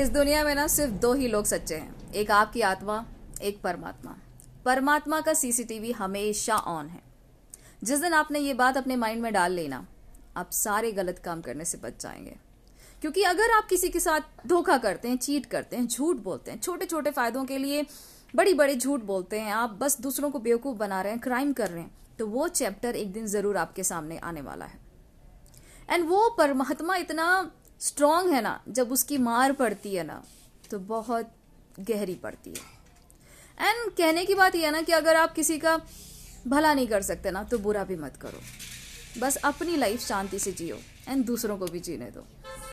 इस दुनिया में ना सिर्फ दो ही लोग सच्चे हैं एक आपकी आत्मा एक परमात्मा परमात्मा का सीसीटीवी हमेशा ऑन है जिस दिन आपने ये बात अपने माइंड में डाल लेना आप सारे गलत काम करने से बच जाएंगे क्योंकि अगर आप किसी के साथ धोखा करते हैं चीट करते हैं झूठ बोलते हैं छोटे छोटे फायदों के लिए बड़ी बड़ी झूठ बोलते हैं आप बस दूसरों को बेवकूफ़ बना रहे हैं क्राइम कर रहे हैं तो वो चैप्टर एक दिन ज़रूर आपके सामने आने वाला है एंड वो परमात्मा इतना स्ट्रांग है ना जब उसकी मार पड़ती है ना तो बहुत गहरी पड़ती है एंड कहने की बात यह है ना कि अगर आप किसी का भला नहीं कर सकते ना तो बुरा भी मत करो बस अपनी लाइफ शांति से जियो एंड दूसरों को भी जीने दो